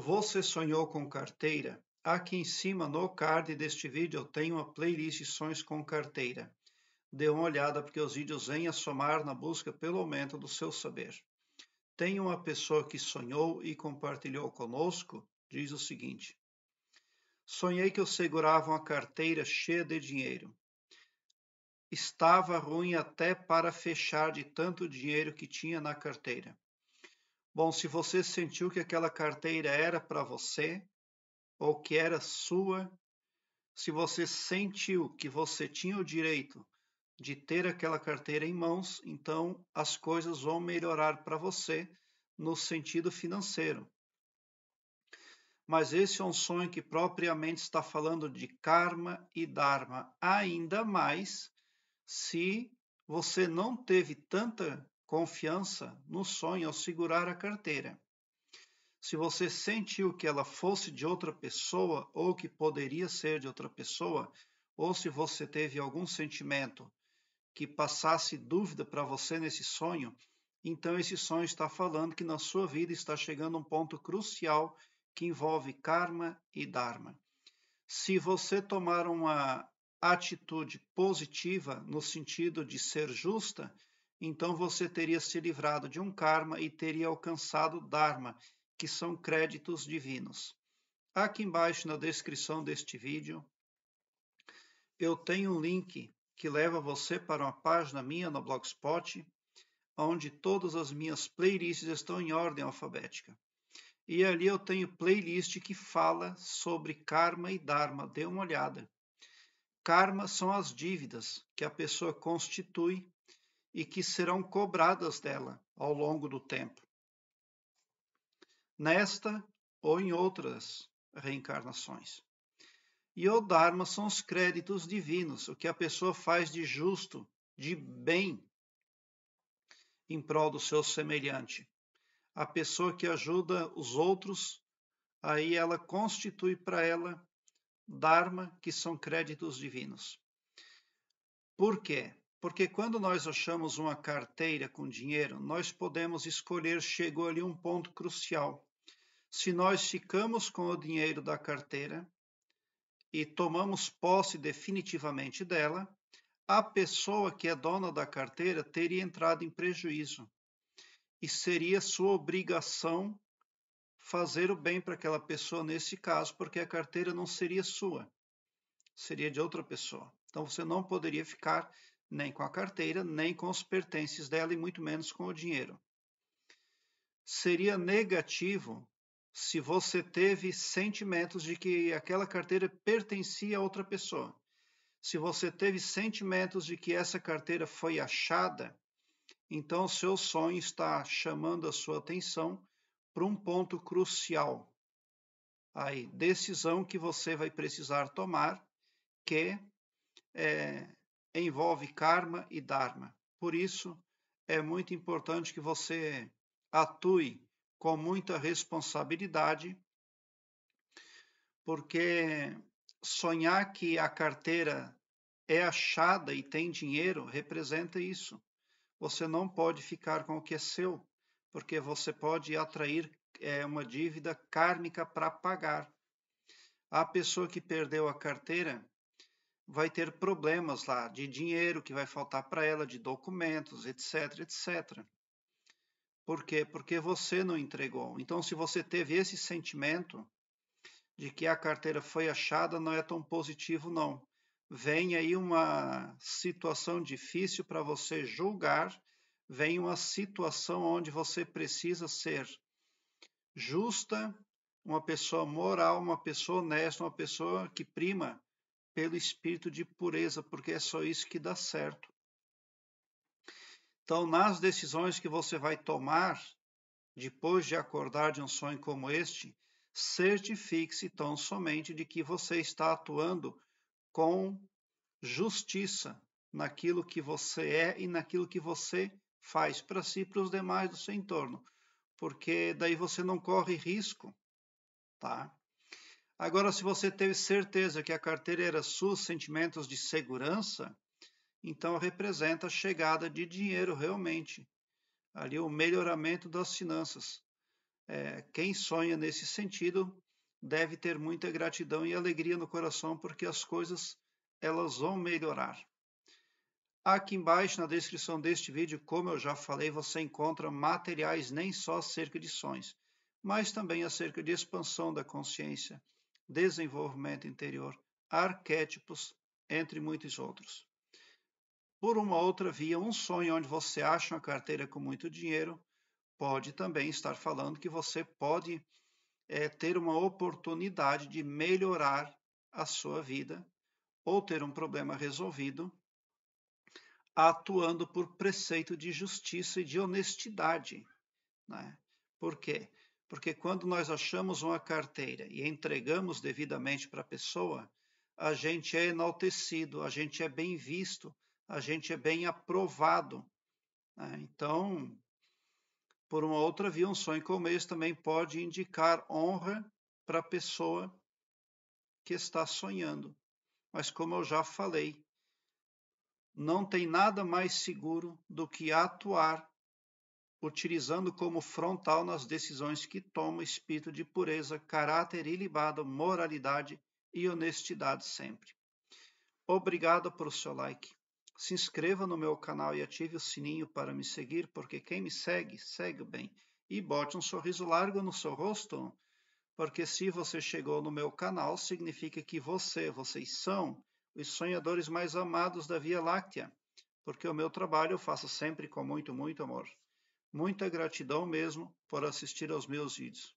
Você sonhou com carteira? Aqui em cima no card deste vídeo eu tenho uma playlist Sonhos com Carteira. Dê uma olhada porque os vídeos vêm a somar na busca pelo aumento do seu saber. Tem uma pessoa que sonhou e compartilhou conosco, diz o seguinte: Sonhei que eu segurava uma carteira cheia de dinheiro. Estava ruim até para fechar de tanto dinheiro que tinha na carteira. Bom, se você sentiu que aquela carteira era para você ou que era sua, se você sentiu que você tinha o direito de ter aquela carteira em mãos, então as coisas vão melhorar para você no sentido financeiro. Mas esse é um sonho que propriamente está falando de karma e dharma, ainda mais se você não teve tanta confiança no sonho ao segurar a carteira. Se você sentiu que ela fosse de outra pessoa ou que poderia ser de outra pessoa, ou se você teve algum sentimento que passasse dúvida para você nesse sonho, então esse sonho está falando que na sua vida está chegando um ponto crucial que envolve karma e dharma. Se você tomar uma atitude positiva no sentido de ser justa, então você teria se livrado de um karma e teria alcançado dharma, que são créditos divinos. Aqui embaixo na descrição deste vídeo, eu tenho um link que leva você para uma página minha no Blogspot, onde todas as minhas playlists estão em ordem alfabética. E ali eu tenho playlist que fala sobre karma e dharma. Dê uma olhada. Karma são as dívidas que a pessoa constitui e que serão cobradas dela ao longo do tempo. Nesta ou em outras reencarnações. E o Dharma são os créditos divinos, o que a pessoa faz de justo, de bem, em prol do seu semelhante. A pessoa que ajuda os outros, aí ela constitui para ela Dharma, que são créditos divinos. Por quê? Porque quando nós achamos uma carteira com dinheiro, nós podemos escolher, chegou ali um ponto crucial. Se nós ficamos com o dinheiro da carteira e tomamos posse definitivamente dela, a pessoa que é dona da carteira teria entrado em prejuízo e seria sua obrigação fazer o bem para aquela pessoa nesse caso, porque a carteira não seria sua, seria de outra pessoa. Então você não poderia ficar nem com a carteira, nem com os pertences dela e muito menos com o dinheiro. Seria negativo se você teve sentimentos de que aquela carteira pertencia a outra pessoa. Se você teve sentimentos de que essa carteira foi achada, então seu sonho está chamando a sua atenção para um ponto crucial. Aí, decisão que você vai precisar tomar, que é, envolve karma e dharma. Por isso, é muito importante que você atue com muita responsabilidade, porque sonhar que a carteira é achada e tem dinheiro representa isso. Você não pode ficar com o que é seu, porque você pode atrair é, uma dívida kármica para pagar. A pessoa que perdeu a carteira, vai ter problemas lá de dinheiro que vai faltar para ela, de documentos, etc, etc. Por quê? Porque você não entregou. Então, se você teve esse sentimento de que a carteira foi achada, não é tão positivo, não. Vem aí uma situação difícil para você julgar, vem uma situação onde você precisa ser justa, uma pessoa moral, uma pessoa honesta, uma pessoa que prima pelo espírito de pureza, porque é só isso que dá certo. Então, nas decisões que você vai tomar, depois de acordar de um sonho como este, certifique-se tão somente de que você está atuando com justiça naquilo que você é e naquilo que você faz para si e para os demais do seu entorno, porque daí você não corre risco, tá? Agora, se você teve certeza que a carteira era sua, sentimentos de segurança, então representa a chegada de dinheiro realmente. Ali o melhoramento das finanças. É, quem sonha nesse sentido deve ter muita gratidão e alegria no coração, porque as coisas elas vão melhorar. Aqui embaixo na descrição deste vídeo, como eu já falei, você encontra materiais nem só acerca de sonhos, mas também acerca de expansão da consciência desenvolvimento interior, arquétipos, entre muitos outros. Por uma outra via, um sonho onde você acha uma carteira com muito dinheiro pode também estar falando que você pode é, ter uma oportunidade de melhorar a sua vida ou ter um problema resolvido atuando por preceito de justiça e de honestidade. Né? Por quê? Porque quando nós achamos uma carteira e entregamos devidamente para a pessoa, a gente é enaltecido, a gente é bem visto, a gente é bem aprovado. Né? Então, por uma outra via, um sonho como esse também pode indicar honra para a pessoa que está sonhando. Mas, como eu já falei, não tem nada mais seguro do que atuar utilizando como frontal nas decisões que toma espírito de pureza, caráter ilibado, moralidade e honestidade sempre. Obrigado por seu like. Se inscreva no meu canal e ative o sininho para me seguir, porque quem me segue, segue bem. E bote um sorriso largo no seu rosto, porque se você chegou no meu canal, significa que você, vocês são os sonhadores mais amados da Via Láctea, porque o meu trabalho eu faço sempre com muito, muito amor. Muita gratidão mesmo por assistir aos meus vídeos.